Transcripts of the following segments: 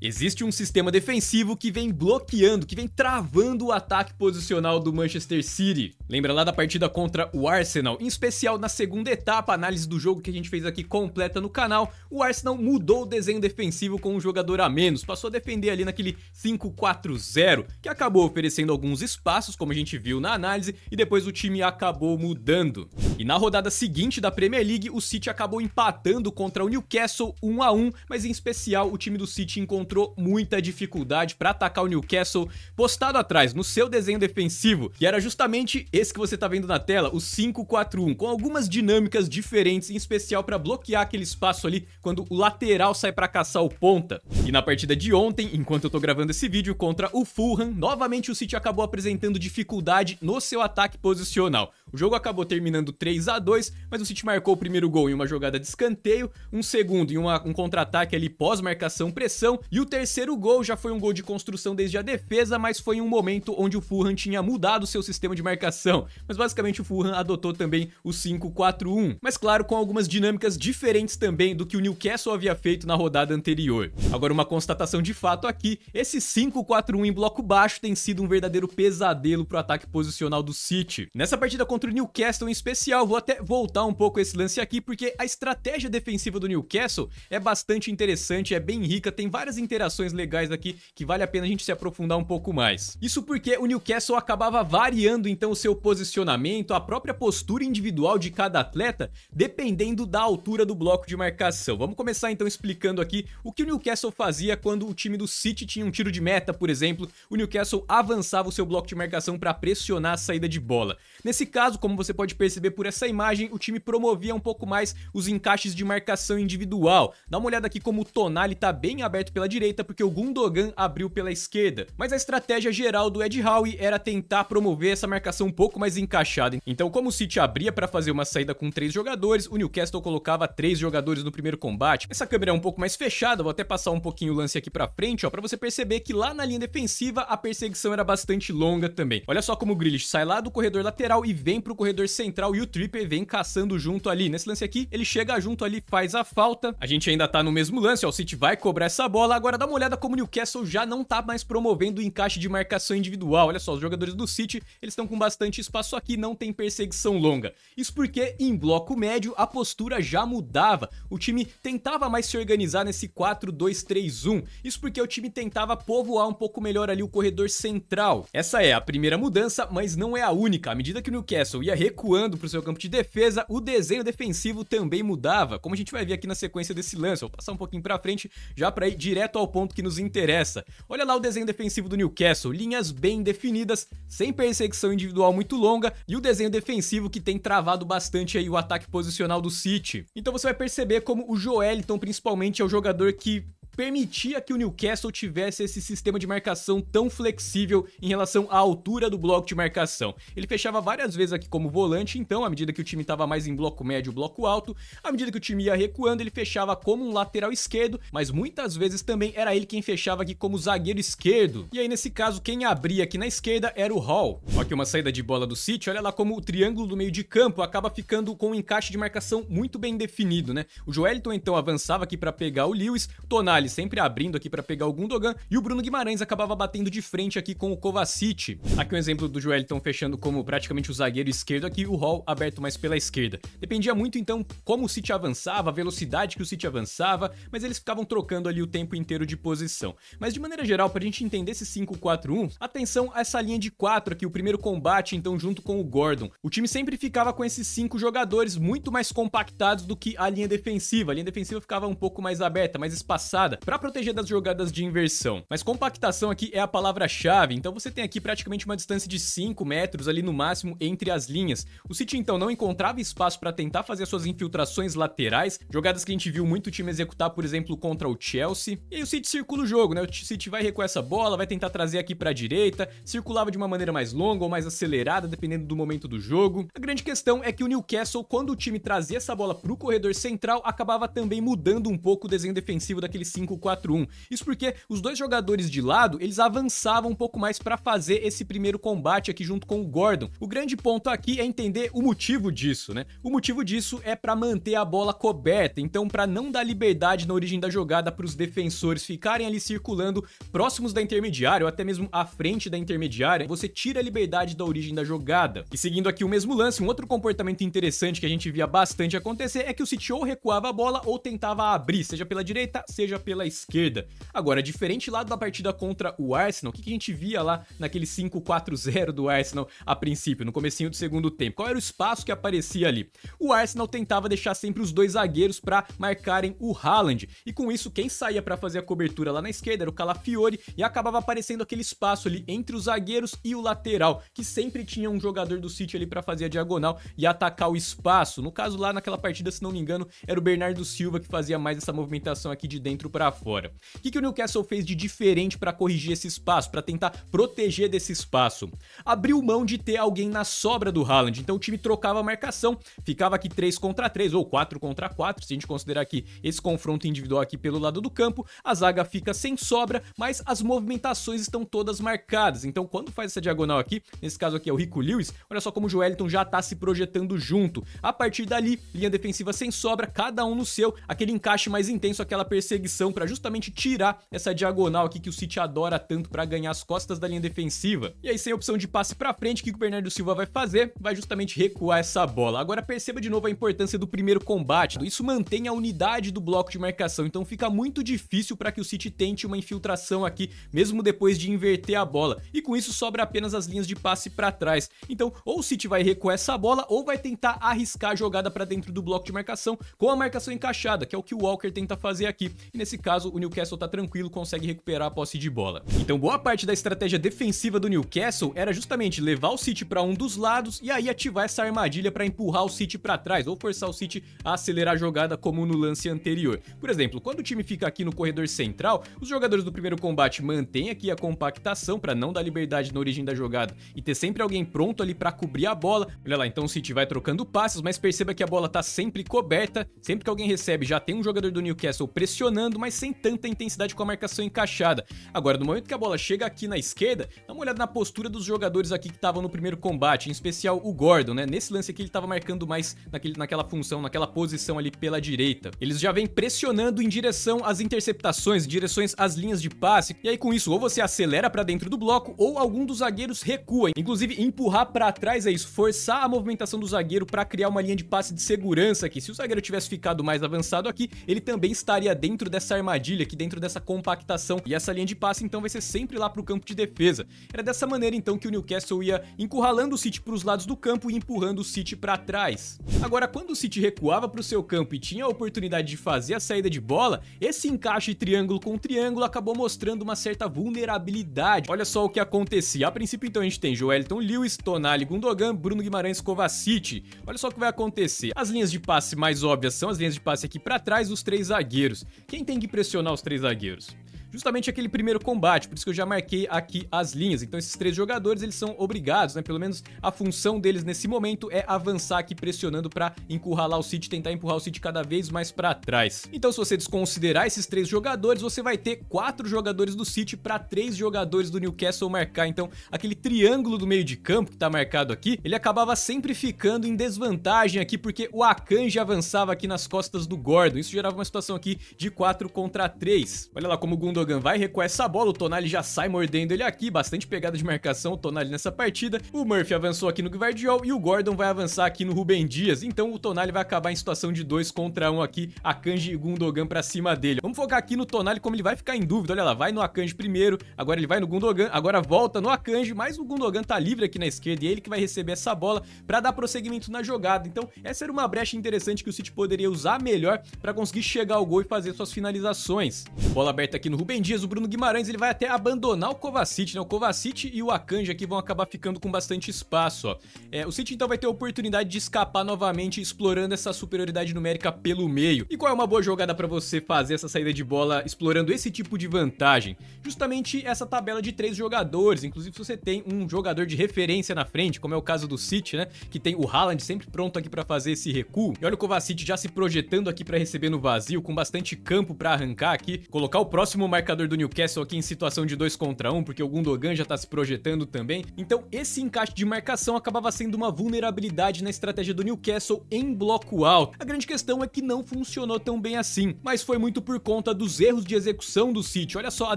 Existe um sistema defensivo que vem bloqueando, que vem travando o ataque posicional do Manchester City. Lembra lá da partida contra o Arsenal, em especial na segunda etapa, análise do jogo que a gente fez aqui completa no canal. O Arsenal mudou o desenho defensivo com um jogador a menos, passou a defender ali naquele 5-4-0, que acabou oferecendo alguns espaços, como a gente viu na análise, e depois o time acabou mudando. E na rodada seguinte da Premier League, o City acabou empatando contra o Newcastle 1 a 1, mas em especial o time do City encontrou muita dificuldade para atacar o Newcastle postado atrás no seu desenho defensivo, que era justamente esse que você está vendo na tela, o 541, com algumas dinâmicas diferentes, em especial para bloquear aquele espaço ali quando o lateral sai para caçar o ponta. E na partida de ontem, enquanto eu estou gravando esse vídeo contra o Fulham, novamente o City acabou apresentando dificuldade no seu ataque posicional. O jogo acabou terminando 3 a 2 mas o City marcou o primeiro gol em uma jogada de escanteio, um segundo em uma, um contra-ataque ali pós-marcação pressão, e o terceiro gol já foi um gol de construção desde a defesa, mas foi em um momento onde o Fulham tinha mudado seu sistema de marcação. Mas basicamente o Fulham adotou também o 5-4-1, mas claro, com algumas dinâmicas diferentes também do que o Newcastle havia feito na rodada anterior. Agora uma constatação de fato aqui, esse 5-4-1 em bloco baixo tem sido um verdadeiro pesadelo pro ataque posicional do City. Nessa partida contra o Newcastle em especial. Vou até voltar um pouco esse lance aqui, porque a estratégia defensiva do Newcastle é bastante interessante, é bem rica, tem várias interações legais aqui que vale a pena a gente se aprofundar um pouco mais. Isso porque o Newcastle acabava variando então o seu posicionamento, a própria postura individual de cada atleta, dependendo da altura do bloco de marcação. Vamos começar então explicando aqui o que o Newcastle fazia quando o time do City tinha um tiro de meta, por exemplo, o Newcastle avançava o seu bloco de marcação para pressionar a saída de bola. Nesse caso, caso, como você pode perceber por essa imagem, o time promovia um pouco mais os encaixes de marcação individual. Dá uma olhada aqui como o Tonali tá bem aberto pela direita, porque o Gundogan abriu pela esquerda. Mas a estratégia geral do Ed Howe era tentar promover essa marcação um pouco mais encaixada. Então, como o City abria para fazer uma saída com três jogadores, o Newcastle colocava três jogadores no primeiro combate. Essa câmera é um pouco mais fechada, vou até passar um pouquinho o lance aqui para frente, ó, para você perceber que lá na linha defensiva a perseguição era bastante longa também. Olha só como o Grealish sai lá do corredor lateral e vem vem pro corredor central e o Tripper vem caçando junto ali. Nesse lance aqui, ele chega junto ali, faz a falta. A gente ainda tá no mesmo lance, ó, o City vai cobrar essa bola. Agora dá uma olhada como o Newcastle já não tá mais promovendo o encaixe de marcação individual. Olha só, os jogadores do City, eles estão com bastante espaço aqui, não tem perseguição longa. Isso porque em bloco médio a postura já mudava. O time tentava mais se organizar nesse 4-2-3-1. Isso porque o time tentava povoar um pouco melhor ali o corredor central. Essa é a primeira mudança, mas não é a única. À medida que o Newcastle Newcastle ia recuando para o seu campo de defesa, o desenho defensivo também mudava, como a gente vai ver aqui na sequência desse lance. Vou passar um pouquinho para frente já para ir direto ao ponto que nos interessa. Olha lá o desenho defensivo do Newcastle, linhas bem definidas, sem perseguição individual muito longa e o desenho defensivo que tem travado bastante aí o ataque posicional do City. Então você vai perceber como o Joeliton principalmente é o jogador que permitia que o Newcastle tivesse esse sistema de marcação tão flexível em relação à altura do bloco de marcação. Ele fechava várias vezes aqui como volante, então, à medida que o time estava mais em bloco médio, bloco alto, à medida que o time ia recuando, ele fechava como um lateral esquerdo, mas muitas vezes também era ele quem fechava aqui como zagueiro esquerdo. E aí, nesse caso, quem abria aqui na esquerda era o Hall. Aqui uma saída de bola do City, olha lá como o triângulo do meio de campo acaba ficando com um encaixe de marcação muito bem definido, né? O Joelton então avançava aqui para pegar o Lewis, Tonali sempre abrindo aqui para pegar o Gundogan, e o Bruno Guimarães acabava batendo de frente aqui com o Kovacic. Aqui um exemplo do Joelton fechando como praticamente o zagueiro esquerdo aqui, o Hall aberto mais pela esquerda. Dependia muito então como o City avançava, a velocidade que o City avançava, mas eles ficavam trocando ali o tempo inteiro de posição. Mas de maneira geral, para a gente entender esse 5-4-1, atenção a essa linha de 4 aqui, o primeiro combate então junto com o Gordon. O time sempre ficava com esses cinco jogadores muito mais compactados do que a linha defensiva. A linha defensiva ficava um pouco mais aberta, mais espaçada, para proteger das jogadas de inversão. Mas compactação aqui é a palavra-chave, então você tem aqui praticamente uma distância de 5 metros ali no máximo entre as linhas. O City então não encontrava espaço para tentar fazer suas infiltrações laterais, jogadas que a gente viu muito time executar, por exemplo, contra o Chelsea. E aí o City circula o jogo, né? O City vai recuar essa bola, vai tentar trazer aqui para a direita, circulava de uma maneira mais longa ou mais acelerada, dependendo do momento do jogo. A grande questão é que o Newcastle, quando o time trazia essa bola para o corredor central, acabava também mudando um pouco o desenho defensivo daquele 5 5-4-1. Isso porque os dois jogadores de lado, eles avançavam um pouco mais para fazer esse primeiro combate aqui junto com o Gordon. O grande ponto aqui é entender o motivo disso, né? O motivo disso é para manter a bola coberta, então para não dar liberdade na origem da jogada para os defensores ficarem ali circulando próximos da intermediária ou até mesmo à frente da intermediária, você tira a liberdade da origem da jogada. E seguindo aqui o mesmo lance, um outro comportamento interessante que a gente via bastante acontecer é que o City ou recuava a bola ou tentava abrir, seja pela direita, seja pela esquerda. Agora, diferente lá da partida contra o Arsenal, o que, que a gente via lá naquele 5-4-0 do Arsenal a princípio, no comecinho do segundo tempo? Qual era o espaço que aparecia ali? O Arsenal tentava deixar sempre os dois zagueiros para marcarem o Haaland, e com isso quem saía para fazer a cobertura lá na esquerda era o Calafiori e acabava aparecendo aquele espaço ali entre os zagueiros e o lateral, que sempre tinha um jogador do City ali para fazer a diagonal e atacar o espaço. No caso lá naquela partida, se não me engano, era o Bernardo Silva que fazia mais essa movimentação aqui de dentro para fora. O que, que o Newcastle fez de diferente para corrigir esse espaço, para tentar proteger desse espaço? Abriu mão de ter alguém na sobra do Haaland, então o time trocava a marcação, ficava aqui 3 contra 3 ou 4 contra 4, se a gente considerar aqui esse confronto individual aqui pelo lado do campo, a zaga fica sem sobra, mas as movimentações estão todas marcadas. Então quando faz essa diagonal aqui, nesse caso aqui é o Rico Lewis, olha só como o Joeliton já tá se projetando junto. A partir dali, linha defensiva sem sobra, cada um no seu, aquele encaixe mais intenso, aquela perseguição pressão para justamente tirar essa diagonal aqui que o City adora tanto para ganhar as costas da linha defensiva. E aí sem opção de passe para frente, o que o Bernardo Silva vai fazer? Vai justamente recuar essa bola. Agora perceba de novo a importância do primeiro combate. Isso mantém a unidade do bloco de marcação, então fica muito difícil para que o City tente uma infiltração aqui, mesmo depois de inverter a bola. E com isso sobra apenas as linhas de passe para trás. Então, ou o City vai recuar essa bola ou vai tentar arriscar a jogada para dentro do bloco de marcação com a marcação encaixada, que é o que o Walker tenta fazer aqui. E nesse Nesse caso, o Newcastle tá tranquilo, consegue recuperar a posse de bola. Então, boa parte da estratégia defensiva do Newcastle era justamente levar o City para um dos lados e aí ativar essa armadilha para empurrar o City para trás ou forçar o City a acelerar a jogada como no lance anterior. Por exemplo, quando o time fica aqui no corredor central, os jogadores do primeiro combate mantêm aqui a compactação para não dar liberdade na origem da jogada e ter sempre alguém pronto ali para cobrir a bola. Olha lá, então o City vai trocando passes, mas perceba que a bola tá sempre coberta, sempre que alguém recebe já tem um jogador do Newcastle pressionando, mas mas sem tanta intensidade com a marcação encaixada. Agora, no momento que a bola chega aqui na esquerda, dá uma olhada na postura dos jogadores aqui que estavam no primeiro combate, em especial o Gordon, né? Nesse lance aqui ele estava marcando mais naquele, naquela função, naquela posição ali pela direita. Eles já vêm pressionando em direção às interceptações, em direções às linhas de passe, e aí com isso ou você acelera para dentro do bloco ou algum dos zagueiros recua. Inclusive, empurrar para trás é isso, forçar a movimentação do zagueiro para criar uma linha de passe de segurança que se o zagueiro tivesse ficado mais avançado aqui, ele também estaria dentro dessa armadilha aqui dentro dessa compactação e essa linha de passe então vai ser sempre lá para o campo de defesa. Era dessa maneira então que o Newcastle ia encurralando o City para os lados do campo e empurrando o City para trás. Agora, quando o City recuava para o seu campo e tinha a oportunidade de fazer a saída de bola, esse encaixe triângulo com triângulo acabou mostrando uma certa vulnerabilidade. Olha só o que acontecia. A princípio então a gente tem Joelton Lewis, Tonali Gundogan, Bruno Guimarães Kovacic. Olha só o que vai acontecer. As linhas de passe mais óbvias são as linhas de passe aqui para trás dos três zagueiros. Quem tem que pressionar os três zagueiros justamente aquele primeiro combate, por isso que eu já marquei aqui as linhas. Então esses três jogadores, eles são obrigados, né? Pelo menos a função deles nesse momento é avançar aqui pressionando para encurralar o City, tentar empurrar o City cada vez mais para trás. Então se você desconsiderar esses três jogadores, você vai ter quatro jogadores do City para três jogadores do Newcastle marcar. Então aquele triângulo do meio de campo que tá marcado aqui, ele acabava sempre ficando em desvantagem aqui porque o Akanji avançava aqui nas costas do Gordon. Isso gerava uma situação aqui de 4 contra 3. Olha lá como o Gundogan Gündogan vai recuar essa bola, o Tonali já sai mordendo ele aqui, bastante pegada de marcação o Tonali nessa partida. O Murphy avançou aqui no Guardiol e o Gordon vai avançar aqui no Rubem Dias, então o Tonali vai acabar em situação de 2 contra 1 um aqui, Akanji e Gundogan pra cima dele. Vamos focar aqui no Tonali como ele vai ficar em dúvida, olha lá, vai no Akanji primeiro, agora ele vai no Gundogan, agora volta no Akanji, mas o Gundogan tá livre aqui na esquerda e é ele que vai receber essa bola pra dar prosseguimento na jogada, então essa era uma brecha interessante que o City poderia usar melhor pra conseguir chegar ao gol e fazer suas finalizações. Bola aberta aqui no Rubem bem Dias, o Bruno Guimarães, ele vai até abandonar o Kovacic, né? O Kovacic e o Akanji aqui vão acabar ficando com bastante espaço, ó. É, o City então vai ter a oportunidade de escapar novamente explorando essa superioridade numérica pelo meio. E qual é uma boa jogada para você fazer essa saída de bola explorando esse tipo de vantagem? Justamente essa tabela de três jogadores, inclusive se você tem um jogador de referência na frente, como é o caso do City, né? Que tem o Haaland sempre pronto aqui para fazer esse recuo. E olha o Kovacic já se projetando aqui para receber no vazio, com bastante campo para arrancar aqui, colocar o próximo marcador do Newcastle aqui em situação de 2 contra 1, um, porque o Gundogan já tá se projetando também. Então, esse encaixe de marcação acabava sendo uma vulnerabilidade na estratégia do Newcastle em bloco alto. A grande questão é que não funcionou tão bem assim, mas foi muito por conta dos erros de execução do City. Olha só a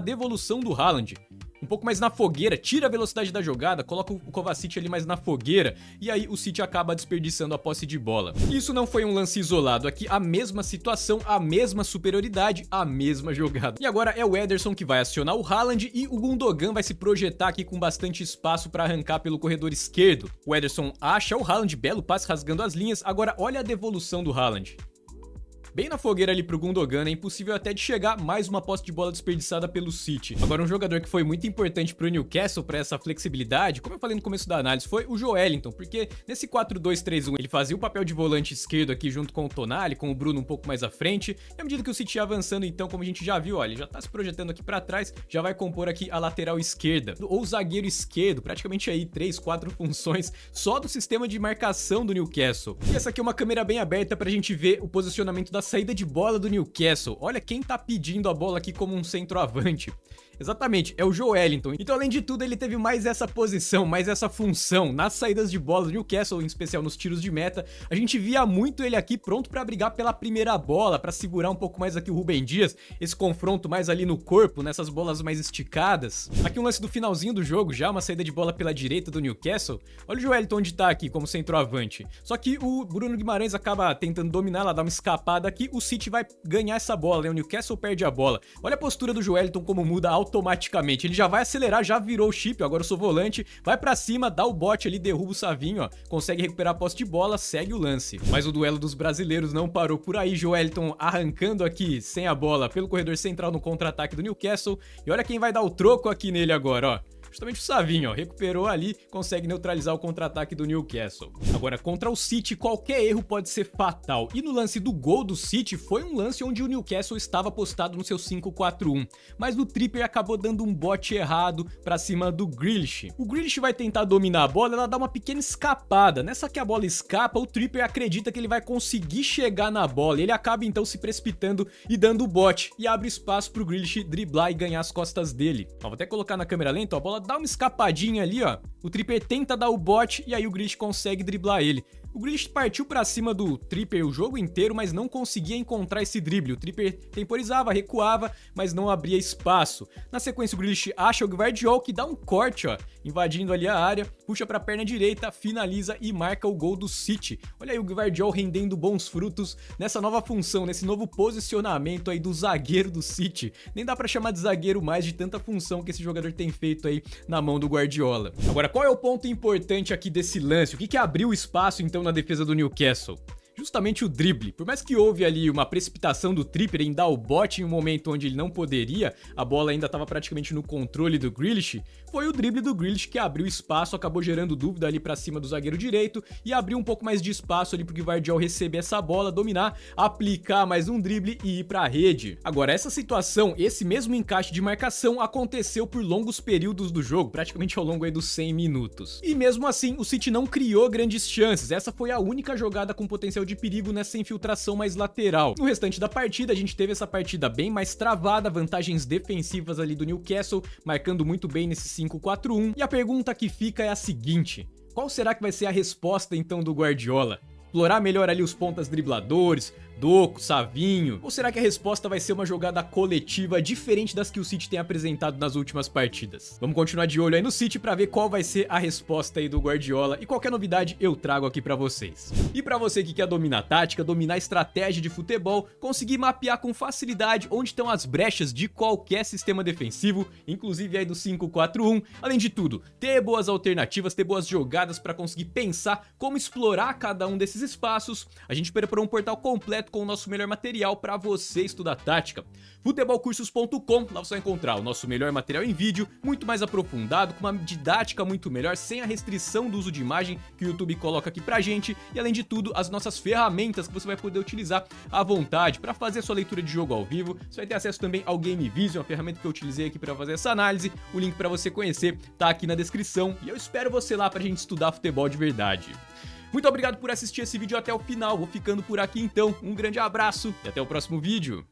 devolução do Haaland um pouco mais na fogueira, tira a velocidade da jogada, coloca o Kovacic ali mais na fogueira e aí o City acaba desperdiçando a posse de bola. Isso não foi um lance isolado aqui, a mesma situação, a mesma superioridade, a mesma jogada. E agora é o Ederson que vai acionar o Haaland e o Gundogan vai se projetar aqui com bastante espaço para arrancar pelo corredor esquerdo. O Ederson acha o Haaland, belo passe rasgando as linhas, agora olha a devolução do Haaland. Bem na fogueira ali pro Gundogan, é impossível até de chegar mais uma posse de bola desperdiçada pelo City. Agora, um jogador que foi muito importante pro Newcastle para essa flexibilidade, como eu falei no começo da análise, foi o Joelinton, porque nesse 4-2-3-1 ele fazia o papel de volante esquerdo aqui junto com o Tonali, com o Bruno um pouco mais à frente. E à medida que o City ia avançando, então, como a gente já viu, olha, ele já tá se projetando aqui para trás, já vai compor aqui a lateral esquerda, ou zagueiro esquerdo, praticamente aí três, quatro funções só do sistema de marcação do Newcastle. E essa aqui é uma câmera bem aberta pra gente ver o posicionamento da saída de bola do Newcastle. Olha quem tá pedindo a bola aqui como um centroavante. Exatamente, é o Joe Então, além de tudo, ele teve mais essa posição, mais essa função nas saídas de bola do Newcastle, em especial nos tiros de meta. A gente via muito ele aqui pronto para brigar pela primeira bola, para segurar um pouco mais aqui o Rubem Dias, esse confronto mais ali no corpo, nessas bolas mais esticadas. Aqui um lance do finalzinho do jogo já, uma saída de bola pela direita do Newcastle. Olha o Joelton onde tá aqui como centroavante. Só que o Bruno Guimarães acaba tentando dominar, ela dá uma escapada aqui, o City vai ganhar essa bola, né? O Newcastle perde a bola. Olha a postura do Joelton como muda alto automaticamente. Ele já vai acelerar, já virou o chip, agora eu sou volante, vai para cima, dá o bote ali, derruba o Savinho, ó, consegue recuperar a posse de bola, segue o lance. Mas o duelo dos brasileiros não parou por aí, Joelton arrancando aqui, sem a bola, pelo corredor central no contra-ataque do Newcastle, e olha quem vai dar o troco aqui nele agora, ó justamente o Savinho, ó, recuperou ali, consegue neutralizar o contra-ataque do Newcastle. Agora, contra o City, qualquer erro pode ser fatal. E no lance do gol do City, foi um lance onde o Newcastle estava postado no seu 5-4-1. Mas o Tripper acabou dando um bote errado para cima do Grealish. O Grealish vai tentar dominar a bola, ela dá uma pequena escapada. Nessa que a bola escapa, o Tripper acredita que ele vai conseguir chegar na bola. Ele acaba então se precipitando e dando o bote. E abre espaço para o Grealish driblar e ganhar as costas dele. Ó, vou até colocar na câmera lenta, ó, a bola dá uma escapadinha ali, ó. O Tripper tenta dar o bote e aí o Grish consegue driblar ele. O Grealish partiu para cima do Tripper o jogo inteiro, mas não conseguia encontrar esse drible. O Tripper temporizava, recuava, mas não abria espaço. Na sequência, o Grealish acha o Guardiol, que dá um corte, ó, invadindo ali a área, puxa para a perna direita, finaliza e marca o gol do City. Olha aí o Guardiol rendendo bons frutos nessa nova função, nesse novo posicionamento aí do zagueiro do City. Nem dá para chamar de zagueiro mais de tanta função que esse jogador tem feito aí na mão do Guardiola. Agora, qual é o ponto importante aqui desse lance? O que que abriu espaço então na defesa do Newcastle justamente o drible. Por mais que houve ali uma precipitação do Tripper em dar o bote em um momento onde ele não poderia, a bola ainda estava praticamente no controle do Grealish, foi o drible do Grealish que abriu espaço, acabou gerando dúvida ali para cima do zagueiro direito e abriu um pouco mais de espaço ali para o Guardiol receber essa bola, dominar, aplicar mais um drible e ir para a rede. Agora, essa situação, esse mesmo encaixe de marcação aconteceu por longos períodos do jogo, praticamente ao longo dos 100 minutos. E mesmo assim, o City não criou grandes chances, essa foi a única jogada com potencial de perigo nessa infiltração mais lateral. No restante da partida, a gente teve essa partida bem mais travada, vantagens defensivas ali do Newcastle, marcando muito bem nesse 5-4-1. E a pergunta que fica é a seguinte: qual será que vai ser a resposta então do Guardiola? Explorar melhor ali os pontas dribladores, Doco, Savinho? Ou será que a resposta vai ser uma jogada coletiva diferente das que o City tem apresentado nas últimas partidas? Vamos continuar de olho aí no City para ver qual vai ser a resposta aí do Guardiola e qualquer novidade eu trago aqui para vocês. E para você que quer dominar tática, dominar estratégia de futebol, conseguir mapear com facilidade onde estão as brechas de qualquer sistema defensivo, inclusive aí do 5-4-1. Além de tudo, ter boas alternativas, ter boas jogadas para conseguir pensar como explorar cada um desses espaços, a gente preparou um portal completo com o nosso melhor material para você estudar tática. Futebolcursos.com, lá você vai encontrar o nosso melhor material em vídeo, muito mais aprofundado, com uma didática muito melhor, sem a restrição do uso de imagem que o YouTube coloca aqui pra gente, e além de tudo, as nossas ferramentas que você vai poder utilizar à vontade para fazer a sua leitura de jogo ao vivo. Você vai ter acesso também ao Game Vision, a ferramenta que eu utilizei aqui para fazer essa análise. O link para você conhecer tá aqui na descrição e eu espero você lá pra gente estudar futebol de verdade. Muito obrigado por assistir esse vídeo até o final. Vou ficando por aqui então. Um grande abraço e até o próximo vídeo.